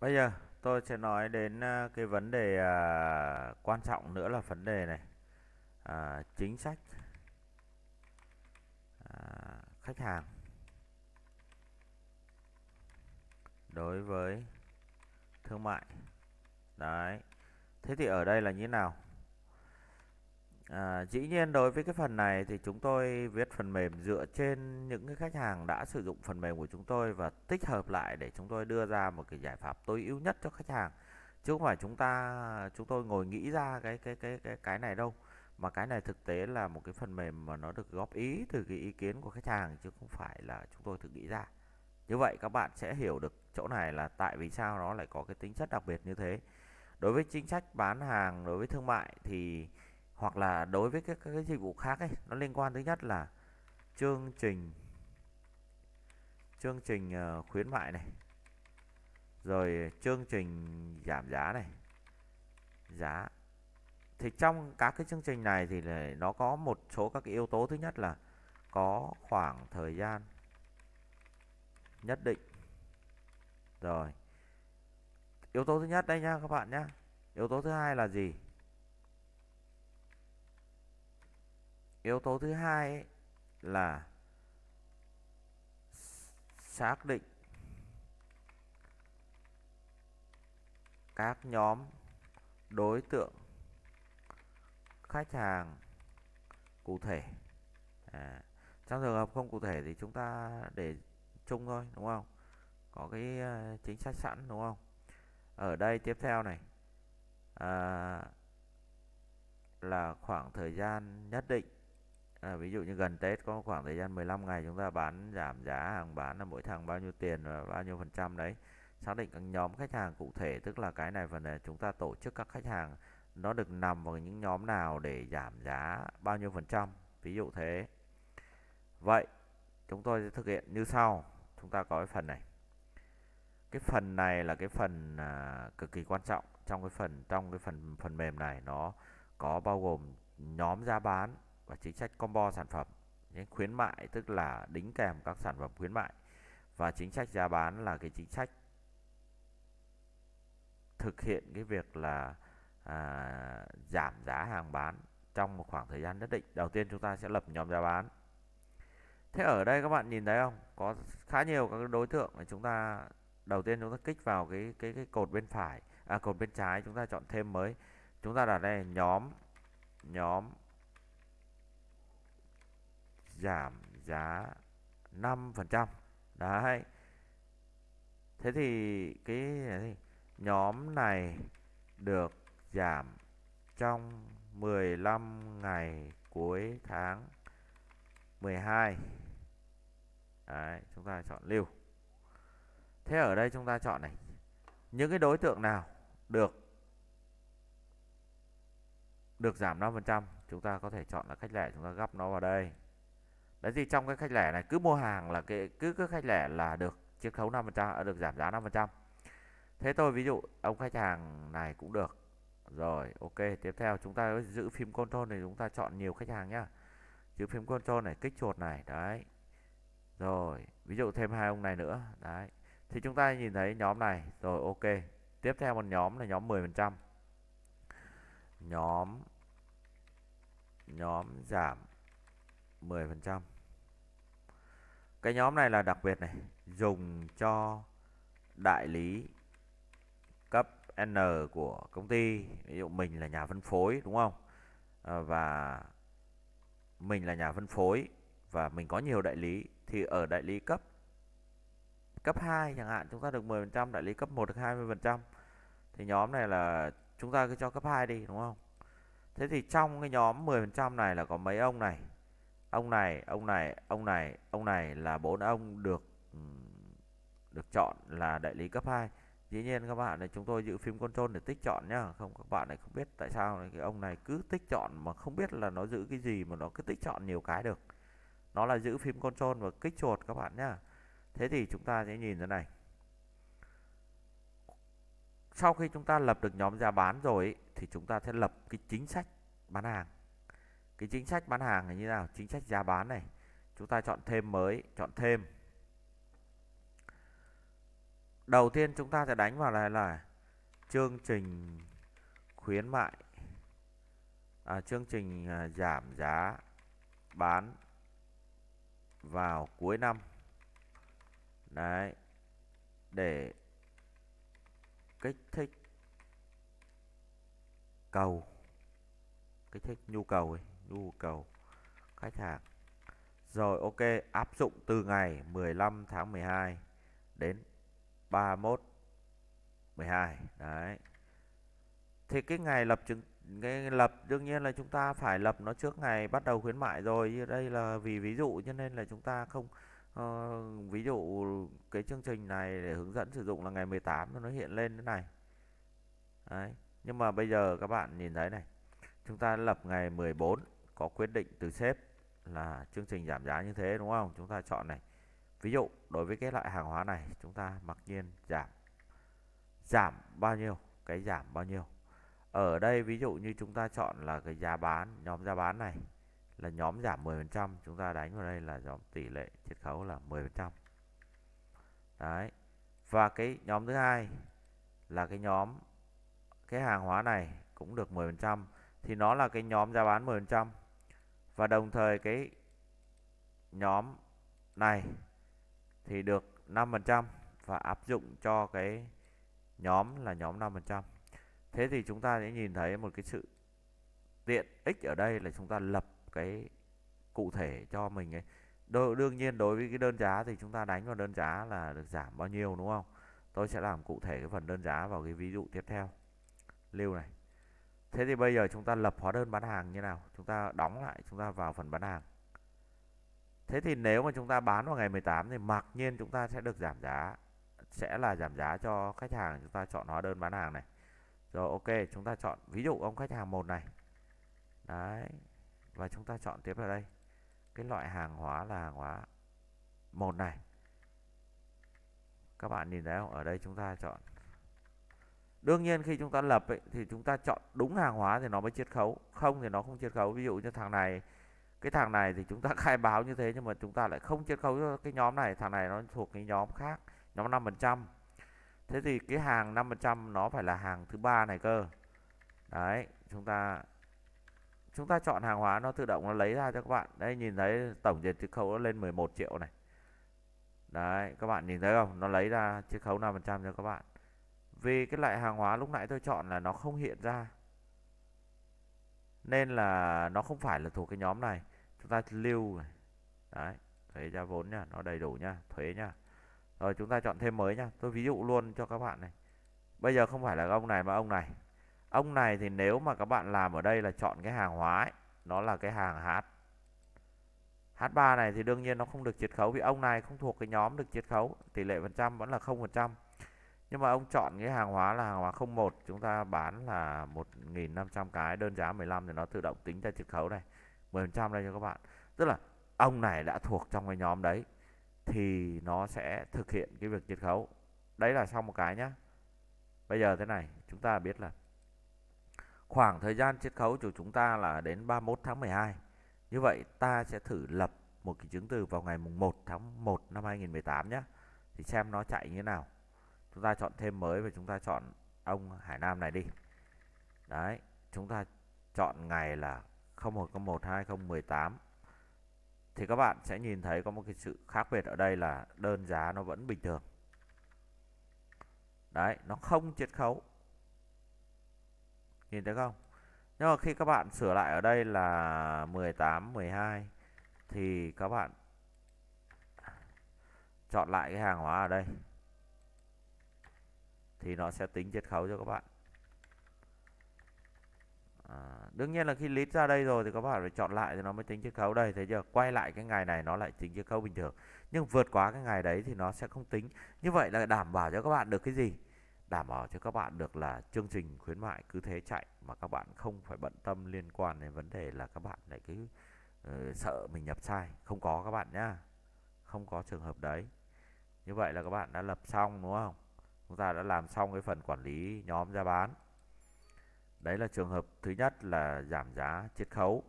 Bây giờ tôi sẽ nói đến ờ, cái vấn đề à, quan trọng nữa là vấn đề này à, chính sách à, khách hàng đối với thương mại đấy thế thì ở đây là như thế nào À, dĩ nhiên đối với cái phần này thì chúng tôi viết phần mềm dựa trên những cái khách hàng đã sử dụng phần mềm của chúng tôi và tích hợp lại để chúng tôi đưa ra một cái giải pháp tối ưu nhất cho khách hàng chứ không phải chúng ta chúng tôi ngồi nghĩ ra cái cái cái cái cái này đâu mà cái này thực tế là một cái phần mềm mà nó được góp ý từ cái ý kiến của khách hàng chứ không phải là chúng tôi tự nghĩ ra như vậy các bạn sẽ hiểu được chỗ này là tại vì sao nó lại có cái tính chất đặc biệt như thế đối với chính sách bán hàng đối với thương mại thì hoặc là đối với các, các cái dịch vụ khác ấy nó liên quan thứ nhất là chương trình chương trình ờ, khuyến mại này rồi chương trình giảm giá này giá thì trong các cái chương trình này thì nó có một số các cái yếu tố thứ nhất là có khoảng thời gian nhất định rồi yếu tố thứ nhất đây nha các bạn nhá yếu tố thứ hai là gì yếu tố thứ hai ấy là xác định các nhóm đối tượng khách hàng cụ thể à, trong trường hợp không cụ thể thì chúng ta để chung thôi đúng không có cái ờ, chính sách sẵn đúng không ở đây tiếp theo này à, là khoảng thời gian nhất định à, ví dụ như gần Tết có khoảng thời gian 15 ngày chúng ta bán giảm giá hàng bán là mỗi thằng bao nhiêu tiền và bao nhiêu phần trăm đấy xác định các nhóm khách hàng cụ thể tức là cái này phần này chúng ta tổ chức các khách hàng nó được nằm vào những nhóm nào để giảm giá bao nhiêu phần trăm ví dụ thế vậy chúng tôi sẽ thực hiện như sau chúng ta có cái phần này cái phần này là cái phần à, cực kỳ quan trọng trong cái phần trong cái phần phần mềm này nó có bao gồm nhóm giá bán và chính sách combo sản phẩm những khuyến mại tức là đính kèm các sản phẩm khuyến mại và chính sách giá bán là cái chính sách thực hiện cái việc là à, giảm giá hàng bán trong một khoảng thời gian nhất định đầu tiên chúng ta sẽ lập nhóm giá bán thế ở đây các bạn nhìn thấy không có khá nhiều các đối tượng mà chúng ta đầu tiên chúng ta kích vào cái cái cái cột bên phải à cột bên trái chúng ta chọn thêm mới chúng ta đặt đây nhóm nhóm giảm giá 5%. Đấy. Thế thì cái nhóm này được giảm trong 15 ngày cuối tháng 12. Đấy, chúng ta chọn lưu. Thế ở đây chúng ta chọn này. Những cái đối tượng nào được được giảm 5%, chúng ta có thể chọn là khách lẻ chúng ta gấp nó vào đây đấy thì trong cái khách lẻ này cứ mua hàng là cái cứ cứ khách lẻ là được chiết khấu 5% à, được giảm giá 5% thế tôi ví dụ ông khách hàng này cũng được rồi ok tiếp theo chúng ta giữ phim control thì chúng ta chọn nhiều khách hàng nhá giữ phim control này kích chuột này đấy rồi ví dụ thêm hai ông này nữa đấy thì chúng ta nhìn thấy nhóm này rồi ok tiếp theo một nhóm là nhóm 10% nhóm nhóm giảm 10% cái nhóm này là đặc biệt này dùng cho đại lý cấp N của công ty ví dụ mình là nhà phân phối đúng không ờ, và mình là nhà phân phối và mình có nhiều đại lý thì ở đại lý cấp cấp 2 chẳng hạn chúng ta được 10% đại lý cấp 1 được 20% thì nhóm này là chúng ta cứ cho cấp 2 đi đúng không Thế thì trong cái nhóm 10% này là có mấy ông này ông này ông này ông này ông này là bốn ông được được chọn là đại lý cấp 2 dĩ nhiên các bạn này chúng tôi giữ phím control để tích chọn nhá không các bạn này không biết tại sao này, cái ông này cứ tích chọn mà không biết là nó giữ cái gì mà nó cứ tích chọn nhiều cái được nó là giữ phím control và kích chuột các bạn nhá thế thì chúng ta sẽ nhìn thế này sau khi chúng ta lập được nhóm giá bán rồi thì chúng ta sẽ lập cái chính sách bán hàng cái chính sách bán hàng này như nào chính sách giá bán này chúng ta chọn thêm mới chọn thêm đầu tiên chúng ta sẽ đánh vào này là chương trình khuyến mại à, chương trình à, giảm giá bán vào cuối năm đấy để kích thích cầu kích thích nhu cầu ấy nhu cầu khách hàng. Rồi ok, áp dụng từ ngày 15 tháng 12 đến 31 12. Đấy. Thì cái ngày lập chứng cái lập đương nhiên là chúng ta phải lập nó trước ngày bắt đầu khuyến mại rồi. Như đây là vì ví dụ cho nên là chúng ta không uh, ví dụ cái chương trình này để hướng dẫn sử dụng là ngày 18 nó hiện lên thế này. Đấy. Nhưng mà bây giờ các bạn nhìn thấy này. Chúng ta lập ngày 14 có quyết định từ sếp là chương trình giảm giá như thế đúng không chúng ta chọn này ví dụ đối với cái loại hàng hóa này chúng ta mặc nhiên giảm giảm bao nhiêu cái giảm bao nhiêu ở đây ví dụ như chúng ta chọn là cái giá bán nhóm giá bán này là nhóm giảm 10% chúng ta đánh vào đây là nhóm tỷ lệ chiết khấu là 10% đấy và cái nhóm thứ hai là cái nhóm cái hàng hóa này cũng được 10% thì nó là cái nhóm giá bán 10% và đồng thời cái nhóm này thì được 5% và áp dụng cho cái nhóm là nhóm 5%. Thế thì chúng ta sẽ nhìn thấy một cái sự tiện ích ở đây là chúng ta lập cái cụ thể cho mình ấy. Đ đương nhiên đối với cái đơn giá thì chúng ta đánh vào đơn giá là được giảm bao nhiêu đúng không? Tôi sẽ làm cụ thể cái phần đơn giá vào cái ví dụ tiếp theo. Lưu này. Thế thì bây giờ chúng ta lập hóa đơn bán hàng như nào? Chúng ta đóng lại, chúng ta vào phần bán hàng. Thế thì nếu mà chúng ta bán vào ngày 18 thì mặc nhiên chúng ta sẽ được giảm giá. Sẽ là giảm giá cho khách hàng chúng ta chọn hóa đơn bán hàng này. Rồi ok, chúng ta chọn ví dụ ông khách hàng một này. Đấy. Và chúng ta chọn tiếp vào đây. Cái loại hàng hóa là hàng hóa một này. Các bạn nhìn thấy không? Ở đây chúng ta chọn Đương nhiên khi chúng ta lập ấy, thì chúng ta chọn đúng hàng hóa thì nó mới chiết khấu, không thì nó không chiết khấu. Ví dụ như thằng này cái thằng này thì chúng ta khai báo như thế nhưng mà chúng ta lại không chiết khấu cái nhóm này, thằng này nó thuộc cái nhóm khác, nhóm 5%. Thế thì cái hàng 5% nó phải là hàng thứ ba này cơ. Đấy, chúng ta chúng ta chọn hàng hóa nó tự động nó lấy ra cho các bạn. Đây nhìn thấy tổng diện chiết khấu nó lên 11 triệu này. Đấy, các bạn nhìn thấy không? Nó lấy ra chiết khấu 5% cho các bạn. Vì cái loại hàng hóa lúc nãy tôi chọn là nó không hiện ra Nên là nó không phải là thuộc cái nhóm này Chúng ta lưu này Đấy thuế giá vốn nha Nó đầy đủ nha Thuế nha Rồi chúng ta chọn thêm mới nha Tôi ví dụ luôn cho các bạn này Bây giờ không phải là ông này mà ông này Ông này thì nếu mà các bạn làm ở đây là chọn cái hàng hóa ấy, Nó là cái hàng H H3 này thì đương nhiên nó không được chiết khấu Vì ông này không thuộc cái nhóm được chiết khấu Tỷ lệ phần trăm vẫn là không phần trăm nhưng mà ông chọn cái hàng hóa là hàng hóa 01 chúng ta bán là 1.500 cái đơn giá 15 thì nó tự động tính ra chiết khấu này 10% đây cho các bạn tức là ông này đã thuộc trong cái nhóm đấy thì nó sẽ thực hiện cái việc chiết khấu đấy là xong một cái nhá bây giờ thế này chúng ta biết là khoảng thời gian chiết khấu của chúng ta là đến 31 tháng 12 như vậy ta sẽ thử lập một cái chứng từ vào ngày mùng 1 tháng 1 năm 2018 nhé thì xem nó chạy như thế nào chúng ta chọn thêm mới và chúng ta chọn ông Hải Nam này đi đấy chúng ta chọn ngày là 0101 2018 thì các bạn sẽ nhìn thấy có một cái sự khác biệt ở đây là đơn giá nó vẫn bình thường đấy nó không chiết khấu nhìn thấy không nhưng mà khi các bạn sửa lại ở đây là 18 12 thì các bạn chọn lại cái hàng hóa ở đây thì nó sẽ tính chiết khấu cho các bạn à, đương nhiên là khi list ra đây rồi thì các bạn phải chọn lại thì nó mới tính chiết khấu đây thấy chưa quay lại cái ngày này nó lại tính chiết khấu bình thường nhưng vượt quá cái ngày đấy thì nó sẽ không tính như vậy là đảm bảo cho các bạn được cái gì đảm bảo cho các bạn được là chương trình khuyến mại cứ thế chạy mà các bạn không phải bận tâm liên quan đến vấn đề là các bạn lại cứ uh, sợ mình nhập sai không có các bạn nhá không có trường hợp đấy như vậy là các bạn đã lập xong đúng không chúng ta đã làm xong cái phần quản lý nhóm giá bán đấy là trường hợp thứ nhất là giảm giá chiết khấu